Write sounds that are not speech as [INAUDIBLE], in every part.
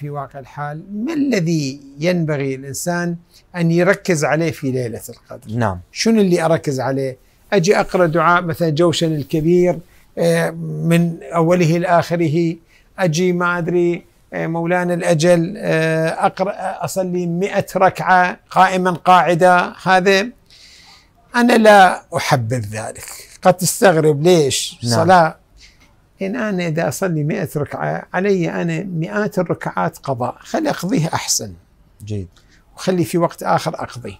في واقع الحال ما الذي ينبغي الإنسان أن يركز عليه في ليلة القدر نعم شنو اللي أركز عليه أجي أقرأ دعاء مثلا جوشن الكبير آه، من أوله لآخره أجي ما أدري آه، مولانا الأجل آه، أقرأ أصلي مئة ركعة قائما قاعدة هذا أنا لا أحبذ ذلك قد تستغرب ليش نعم. صلاة إن أنا إذا أصلي مئة ركعة علي أنا مئات الركعات قضاء خلي أقضيها أحسن جيد وخلي في وقت آخر أقضي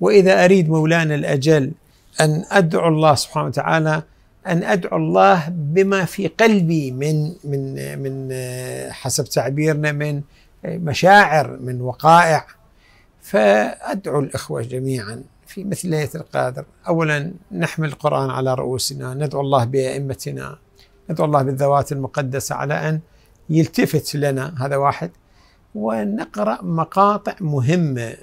وإذا أريد مولانا الأجل أن أدعو الله سبحانه وتعالى أن أدعو الله بما في قلبي من من من آه، حسب تعبيرنا من آه، مشاعر من وقائع فأدعو الإخوة جميعا في مثل ليلة القدر أولا نحمل القرآن على رؤوسنا ندعو الله بأئمتنا ندعو الله بالذوات المقدسة على أن يلتفت لنا هذا واحد ونقرأ مقاطع مهمة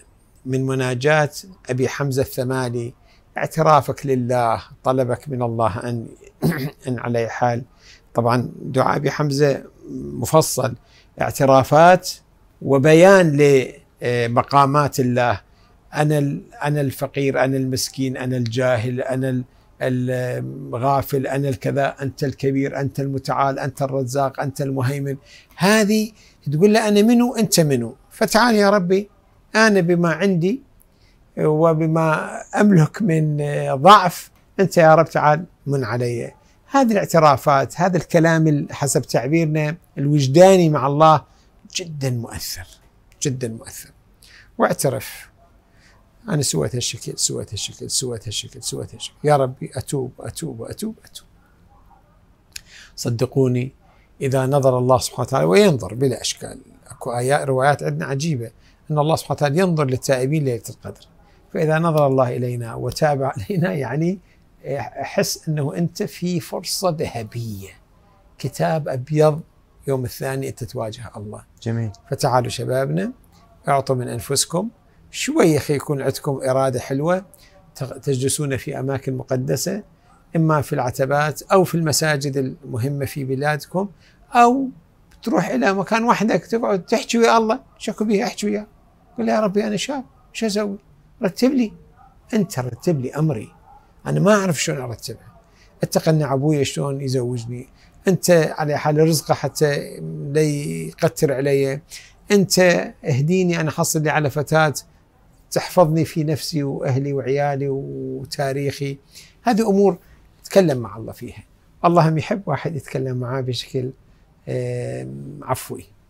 من مناجاة أبي حمزة الثمالي اعترافك لله طلبك من الله أن [CLEARS THROAT] أن على حال طبعا دعاء أبي حمزة مفصل اعترافات وبيان لمقامات الله انا انا الفقير انا المسكين انا الجاهل انا الغافل انا الكذا انت الكبير انت المتعال انت الرزاق انت المهيمن هذه تقول له انا منو انت منو فتعال يا ربي انا بما عندي وبما املك من ضعف انت يا رب تعال من علي هذه الاعترافات هذا الكلام حسب تعبيرنا الوجداني مع الله جدا مؤثر جدا مؤثر واعترف انا سويت هالشكل سويت هالشكل سويت هالشكل سويت هالشكل يا ربي اتوب اتوب اتوب اتوب صدقوني اذا نظر الله سبحانه وتعالى وينظر بلا اشكال اكو ايات روايات عندنا عجيبه ان الله سبحانه وتعالى ينظر للتائبين ليله القدر فاذا نظر الله الينا وتاب علينا يعني احس انه انت في فرصه ذهبيه كتاب ابيض يوم الثاني انت تواجه الله جميل فتعالوا شبابنا اعطوا من انفسكم شوية يكون عندكم إرادة حلوة تجلسون في أماكن مقدسة إما في العتبات أو في المساجد المهمة في بلادكم أو تروح إلى مكان وحدك تقعد تحكي ويا الله شكو بيها أحكي وياه قل يا ربي أنا شاب شو أسوي رتب لي أنت رتب لي أمري أنا ما أعرف شلون أرتبها اتقن أبوي شلون يزوجني أنت على حال رزقه حتى لا يقتر علي أنت اهديني أنا حصل لي على فتاة تحفظني في نفسي واهلي وعيالي وتاريخي هذه امور تكلم مع الله فيها الله هم يحب واحد يتكلم معاه بشكل عفوي